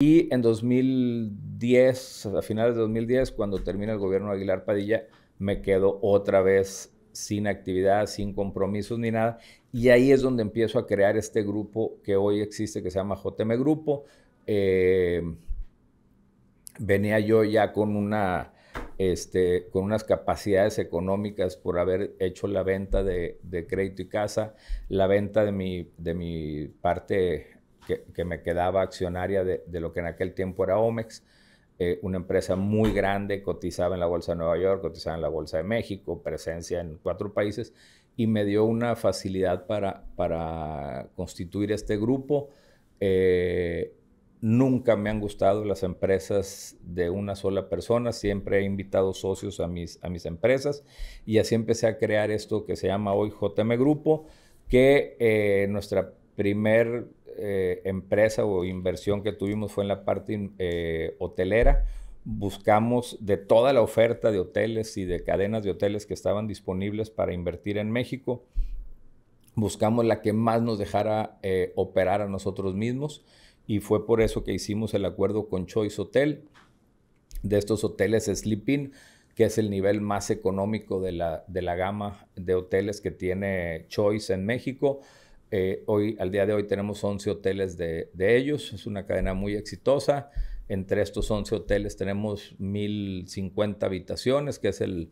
Y en 2010, a finales de 2010, cuando termina el gobierno de Aguilar Padilla, me quedo otra vez sin actividad, sin compromisos ni nada. Y ahí es donde empiezo a crear este grupo que hoy existe, que se llama JM Grupo. Eh, venía yo ya con, una, este, con unas capacidades económicas por haber hecho la venta de, crédito y casa, la venta de mi, de mi parte que, me quedaba accionaria de, lo que en aquel tiempo era Omex, eh, una empresa muy grande, cotizaba en la Bolsa de Nueva York, cotizaba en la Bolsa de México, presencia en cuatro países, y me dio una facilidad para, para constituir este grupo. Eh, nunca me han gustado las empresas de una sola persona, siempre he invitado socios a mis, a mis empresas y así empecé a crear esto que se llama hoy JM Grupo, que eh, nuestra primer eh, empresa o inversión que tuvimos fue en la parte eh, hotelera. Buscamos de toda la oferta de hoteles y de cadenas de hoteles que estaban disponibles para invertir en México. Buscamos la que más nos dejara eh, operar a nosotros mismos y fue por eso que hicimos el acuerdo con Choice Hotel, de estos hoteles Sleeping, que es el nivel más económico de la, de la gama de hoteles que tiene Choice en México. Eh, hoy, al día de hoy tenemos 11 hoteles de, ellos, es una cadena muy exitosa. Entre estos 11 hoteles tenemos 1.050 habitaciones, que es el,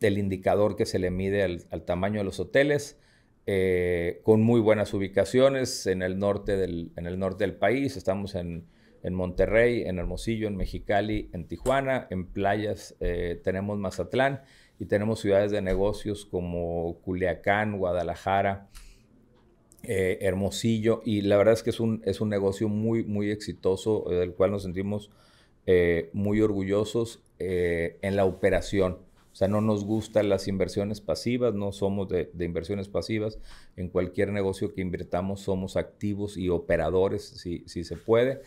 indicador que se le mide al, tamaño de los hoteles, eh, con muy buenas ubicaciones en el norte del, en el norte del país. Estamos en, Monterrey, en Hermosillo, en Mexicali, en Tijuana, en playas eh, tenemos Mazatlán y tenemos ciudades de negocios como Culiacán, Guadalajara, eh, Hermosillo, y la verdad es que es un, negocio muy, muy exitoso, del cual nos sentimos eh, muy orgullosos eh, en la operación. O sea, no nos gustan las inversiones pasivas, no somos de, inversiones pasivas. En cualquier negocio que invirtamos somos activos y operadores, si, si se puede.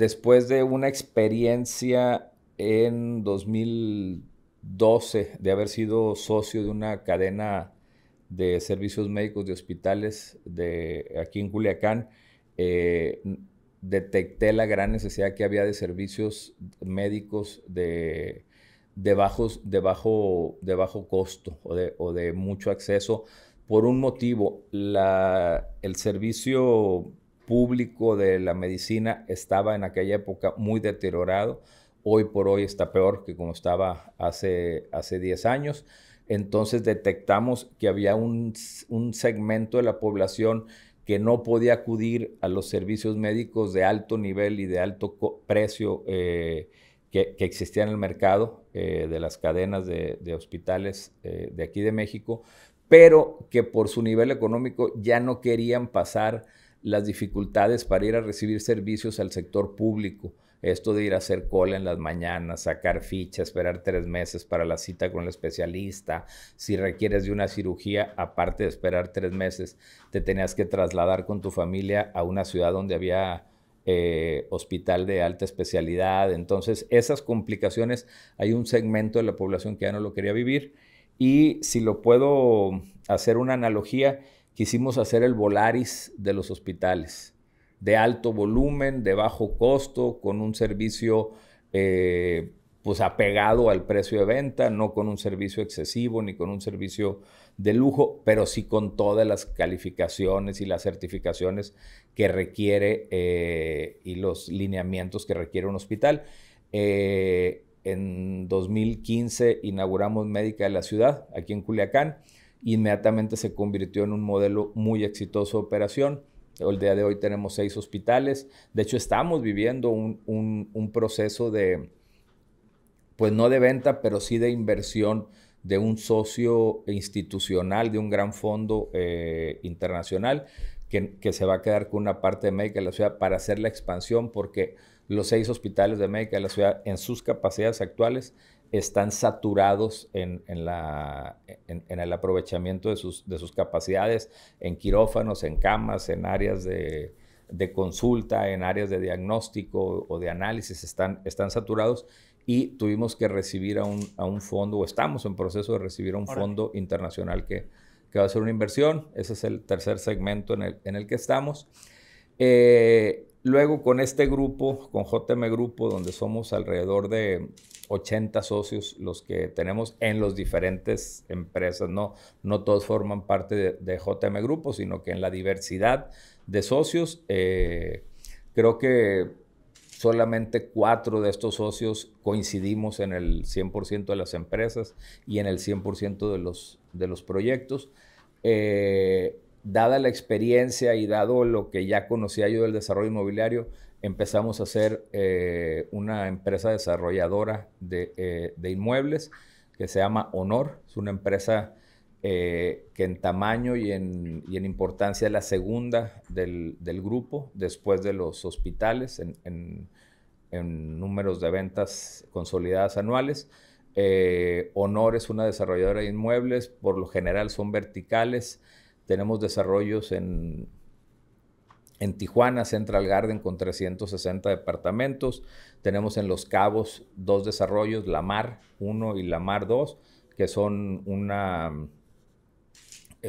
después de una experiencia en 2012 de haber sido socio de una cadena de servicios médicos de hospitales de aquí en Culiacán, eh, detecté la gran necesidad que había de servicios médicos de, bajo, de bajo costo o de, mucho acceso. Por un motivo, el servicio público de la medicina estaba en aquella época muy deteriorado hoy por hoy está peor que como estaba hace, hace 10 años. Entonces detectamos que había un, segmento de la población que no podía acudir a los servicios médicos de alto nivel y de alto precio eh, que, existían en el mercado eh, de las cadenas de, hospitales eh, de aquí de México, pero que por su nivel económico ya no querían pasar las dificultades para ir a recibir servicios al sector público. Esto de ir a hacer cola en las mañanas, sacar ficha, esperar tres meses para la cita con el especialista. Si requieres de una cirugía, aparte de esperar tres meses, te tenías que trasladar con tu familia a una ciudad donde había eh, hospital de alta especialidad. Entonces, esas complicaciones, hay un segmento de la población que ya no lo quería vivir. Y si lo puedo hacer una analogía, quisimos hacer el Volaris de los hospitales, de alto volumen, de bajo costo, con un servicio eh, pues apegado al precio de venta, no con un servicio excesivo ni con un servicio de lujo, pero sí con todas las calificaciones y las certificaciones que requiere eh, y los lineamientos que requiere un hospital. Eh, en 2015 inauguramos Médica de la Ciudad, aquí en Culiacán inmediatamente se convirtió en un modelo muy exitoso de operación. El día de hoy tenemos seis hospitales. De hecho, estamos viviendo un, proceso de, pues no de venta, pero sí de inversión de un socio institucional, de un gran fondo eh, internacional, que, que, se va a quedar con una parte de Médica de la Ciudad para hacer la expansión, porque los seis hospitales de Médica de la Ciudad, en sus capacidades actuales, están saturados en, en, la, en, el aprovechamiento de sus, de sus, capacidades, en quirófanos, en camas, en áreas de, de consulta, en áreas de diagnóstico o de análisis, están, están saturados y tuvimos que recibir a un, a un, fondo, o estamos en proceso de recibir a un fondo internacional que, que va a ser una inversión. Ese es el tercer segmento en el, en el que estamos. Eh, Luego con este grupo, con JM Grupo, donde somos alrededor de 80 socios los que tenemos en las diferentes empresas, no, no todos forman parte de, JM Grupo, sino que en la diversidad de socios, eh, creo que solamente cuatro de estos socios coincidimos en el 100% de las empresas y en el 100% de los, de los proyectos. Eh, dada la experiencia y dado lo que ya conocía yo del desarrollo inmobiliario, empezamos a ser eh, una empresa desarrolladora eh, de, inmuebles que se llama Honor. Es una empresa eh, que en tamaño y en, importancia es la segunda del, grupo, después de los hospitales, en, en números de ventas consolidadas anuales. Honor es una desarrolladora de inmuebles, por lo general son verticales. Tenemos desarrollos en, en Tijuana, Central Garden, con 360 departamentos. Tenemos en Los Cabos dos desarrollos, La Mar 1 y La Mar 2, que son, una,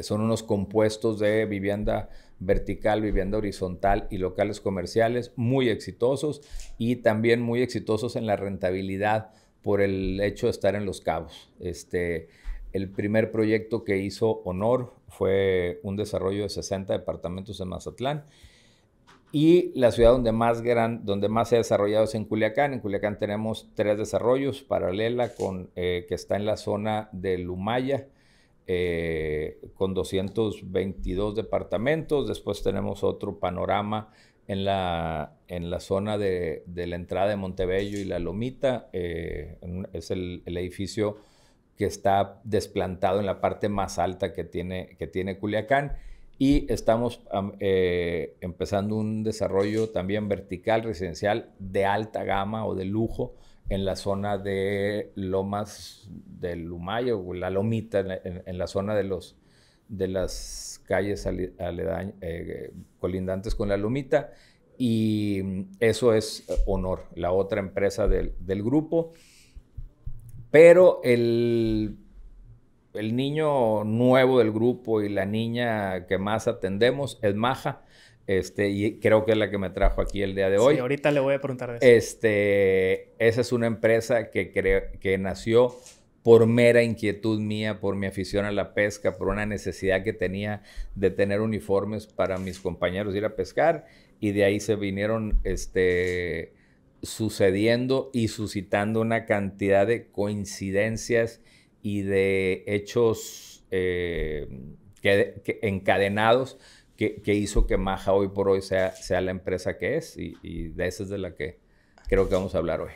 son unos compuestos de vivienda vertical, vivienda horizontal y locales comerciales muy exitosos y también muy exitosos en la rentabilidad por el hecho de estar en Los Cabos. Este, el primer proyecto que hizo honor fue un desarrollo de 60 departamentos en Mazatlán. Y la ciudad donde más, gran, donde más se ha desarrollado es en Culiacán. En Culiacán tenemos tres desarrollos paralela con, eh, que está en la zona de Lumaya, eh, con 222 departamentos. Después tenemos otro panorama en la, en la zona de, la entrada de Montebello y La Lomita. Eh, es el edificio que está desplantado en la parte más alta que tiene, que tiene Culiacán. Y estamos eh, empezando un desarrollo también vertical residencial de alta gama o de lujo en la zona de Lomas del Humayo, la Lomita, en, la zona de, los, de las calles eh, colindantes con la Lomita. Y eso es eh, Honor, la otra empresa del, del grupo. Pero el, niño nuevo del grupo y la niña que más atendemos es Maja. Este, y creo que es la que me trajo aquí el día de hoy. Sí, ahorita le voy a preguntar eso. Este, esa es una empresa que, que nació por mera inquietud mía, por mi afición a la pesca, por una necesidad que tenía de tener uniformes para mis compañeros ir a pescar y de ahí se vinieron este, sucediendo y suscitando una cantidad de coincidencias y de hechos eh, que, encadenados que, hizo que Maja hoy por hoy sea, sea la empresa que es y, y de esa es de la que creo que vamos a hablar hoy.